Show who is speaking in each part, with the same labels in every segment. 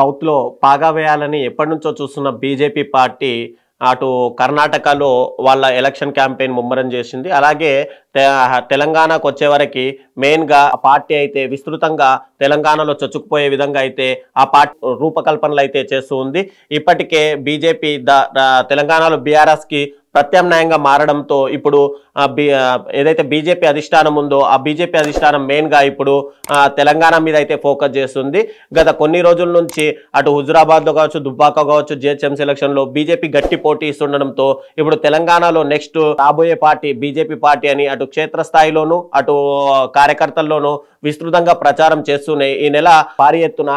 Speaker 1: సౌత్లో పాగా వేయాలని ఎప్పటి నుంచో చూస్తున్న బీజేపీ పార్టీ అటు కర్ణాటకలో వాళ్ళ ఎలక్షన్ క్యాంపెయిన్ ముమ్మరం చేసింది అలాగే తెలంగాణకు వచ్చేవరకు మెయిన్గా ఆ పార్టీ అయితే విస్తృతంగా తెలంగాణలో చొచ్చుకుపోయే విధంగా అయితే ఆ పార్టీ రూపకల్పనలు అయితే చేస్తూ ఉంది ఇప్పటికే బీజేపీ తెలంగాణలో బీఆర్ఎస్కి ప్రత్యామ్నాయంగా మారడంతో ఇప్పుడు ఏదైతే బీజేపీ అధిష్టానం ఉందో ఆ బీజేపీ అధిష్టానం మెయిన్గా ఇప్పుడు తెలంగాణ మీద అయితే ఫోకస్ చేస్తుంది గత కొన్ని రోజుల నుంచి అటు హుజురాబాద్లో కావచ్చు దుబ్బాక కావచ్చు జిహెచ్ఎంసీ ఎలక్షన్లో బీజేపీ గట్టి పోటీ ఇస్తుండడంతో ఇప్పుడు తెలంగాణలో నెక్స్ట్ రాబోయే పార్టీ బీజేపీ పార్టీ అని అటు క్షేత్రస్థాయిలోనూ అటు కార్యకర్తల్లోనూ విస్తృతంగా ప్రచారం చేస్తూనే ఈ నెల భారీ ఎత్తున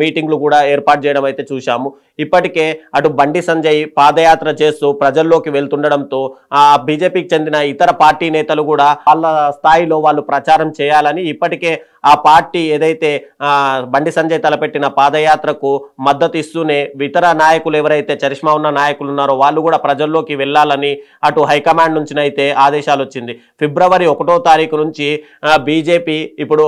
Speaker 1: మీటింగ్లు కూడా ఏర్పాటు చేయడం అయితే చూశాము ఇప్పటికే అటు బండి సంజయ్ పాదయాత్ర చేస్తూ ప్రజల్లోకి వెళ్తుండడంతో ఆ బీజేపీకి చెందిన ఇతర పార్టీ నేతలు కూడా వాళ్ళ స్థాయిలో వాళ్ళు ప్రచారం చేయాలని ఇప్పటికే ఆ పార్టీ ఏదైతే బండి సంజయ్ తలపెట్టిన పాదయాత్రకు మద్దతు ఇస్తూనే ఇతర నాయకులు ఎవరైతే చరిష్మా ఉన్న నాయకులు ఉన్నారో వాళ్ళు కూడా ప్రజల్లోకి వెళ్ళాలని అటు హైకమాండ్ నుంచినైతే ఆదేశాలు వచ్చింది ఫిబ్రవరి ఒకటో తారీఖు నుంచి బీజేపీ ఇప్పుడు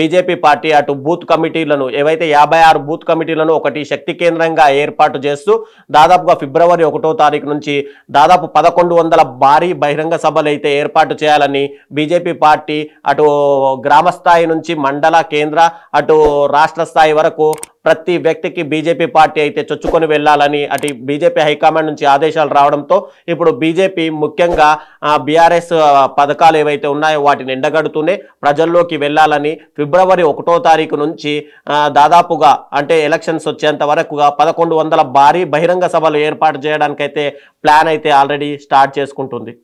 Speaker 1: బీజేపీ పార్టీ అటు బూత్ కమిటీలను ఏవైతే యాభై ఆరు బూత్ కమిటీలను ఒకటి శక్తి కేంద్రంగా ఏర్పాటు చేస్తూ దాదాపుగా ఫిబ్రవరి ఒకటో తారీఖు నుంచి దాదాపు పదకొండు వందల భారీ బహిరంగ సభలు అయితే ఏర్పాటు చేయాలని బీజేపీ పార్టీ అటు గ్రామస్థాయి నుంచి నుంచి మండల కేంద్ర అటు రాష్ట్ర స్థాయి వరకు ప్రతి వ్యక్తికి బీజేపీ పార్టీ అయితే చొచ్చుకొని వెళ్ళాలని అటు బీజేపీ హైకమాండ్ నుంచి ఆదేశాలు రావడంతో ఇప్పుడు బీజేపీ ముఖ్యంగా బీఆర్ఎస్ పథకాలు ఏవైతే ఉన్నాయో వాటిని ఎండగడుతూనే ప్రజల్లోకి వెళ్ళాలని ఫిబ్రవరి ఒకటో తారీఖు నుంచి దాదాపుగా అంటే ఎలక్షన్స్ వచ్చేంత వరకుగా పదకొండు వందల భారీ బహిరంగ సభలు ఏర్పాటు చేయడానికైతే ప్లాన్ అయితే ఆల్రెడీ స్టార్ట్ చేసుకుంటుంది